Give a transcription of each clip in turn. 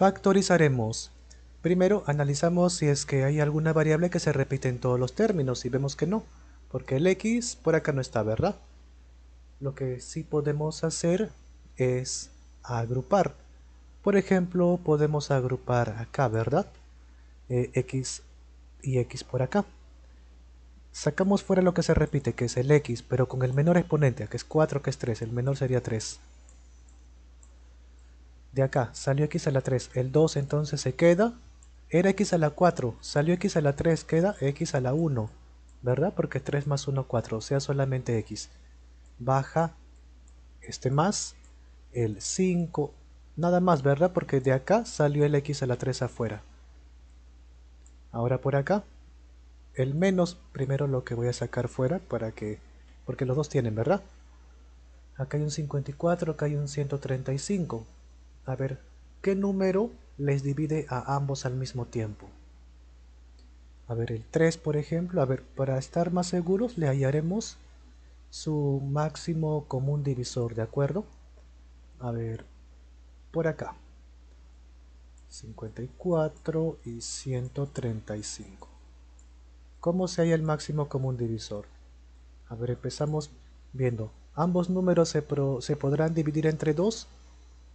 Factorizaremos. Primero analizamos si es que hay alguna variable que se repite en todos los términos y vemos que no, porque el x por acá no está, ¿verdad? Lo que sí podemos hacer es agrupar. Por ejemplo, podemos agrupar acá, ¿verdad? Eh, x y x por acá. Sacamos fuera lo que se repite, que es el x, pero con el menor exponente, que es 4, que es 3, el menor sería 3 de acá, salió x a la 3, el 2 entonces se queda, era x a la 4, salió x a la 3, queda x a la 1, ¿verdad? Porque 3 más 1, 4, o sea solamente x. Baja este más, el 5, nada más, ¿verdad? Porque de acá salió el x a la 3 afuera. Ahora por acá, el menos, primero lo que voy a sacar fuera para que... Porque los dos tienen, ¿verdad? Acá hay un 54, acá hay un 135 a ver qué número les divide a ambos al mismo tiempo. A ver, el 3 por ejemplo, a ver, para estar más seguros le hallaremos su máximo común divisor, ¿de acuerdo? A ver, por acá. 54 y 135. ¿Cómo se halla el máximo común divisor? A ver, empezamos viendo. ¿Ambos números se, se podrán dividir entre 2?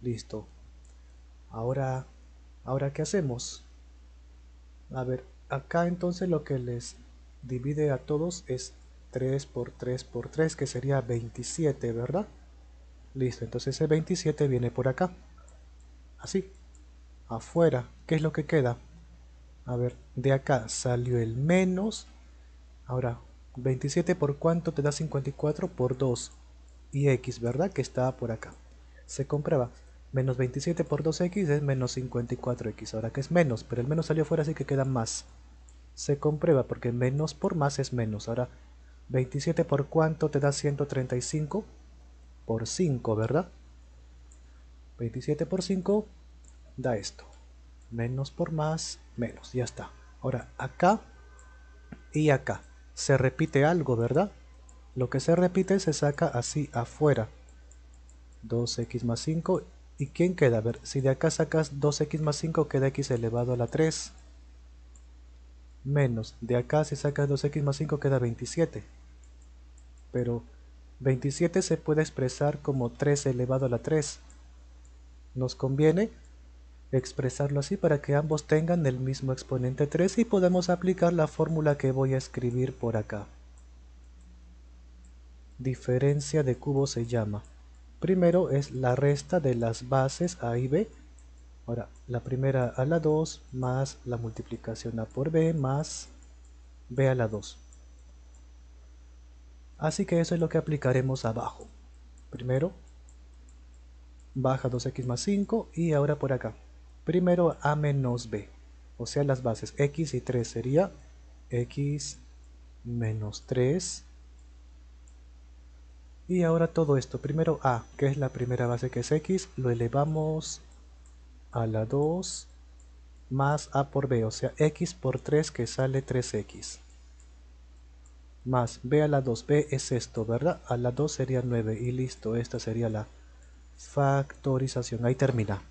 Listo. Ahora, ahora ¿qué hacemos? A ver, acá entonces lo que les divide a todos es 3 por 3 por 3, que sería 27, ¿verdad? Listo, entonces ese 27 viene por acá. Así. Afuera, ¿qué es lo que queda? A ver, de acá salió el menos. Ahora, 27 por cuánto te da 54 por 2. Y X, ¿verdad? Que está por acá. Se comprueba. Menos 27 por 2x es menos 54x, ahora que es menos, pero el menos salió fuera así que queda más. Se comprueba porque menos por más es menos, ahora 27 por cuánto te da 135 por 5, ¿verdad? 27 por 5 da esto, menos por más, menos, ya está. Ahora acá y acá, se repite algo, ¿verdad? Lo que se repite se saca así afuera. 2x más 5 ¿Y quién queda? A ver, si de acá sacas 2x más 5 queda x elevado a la 3. Menos, de acá si sacas 2x más 5 queda 27. Pero 27 se puede expresar como 3 elevado a la 3. Nos conviene expresarlo así para que ambos tengan el mismo exponente 3 y podemos aplicar la fórmula que voy a escribir por acá. Diferencia de cubo se llama. Primero es la resta de las bases A y B. Ahora, la primera a la 2 más la multiplicación A por B más B a la 2. Así que eso es lo que aplicaremos abajo. Primero, baja 2x más 5 y ahora por acá. Primero A menos B. O sea, las bases x y 3 sería x menos 3 y ahora todo esto, primero A, que es la primera base que es X, lo elevamos a la 2 más A por B, o sea X por 3 que sale 3X. Más B a la 2, B es esto, ¿verdad? A la 2 sería 9 y listo, esta sería la factorización, ahí termina.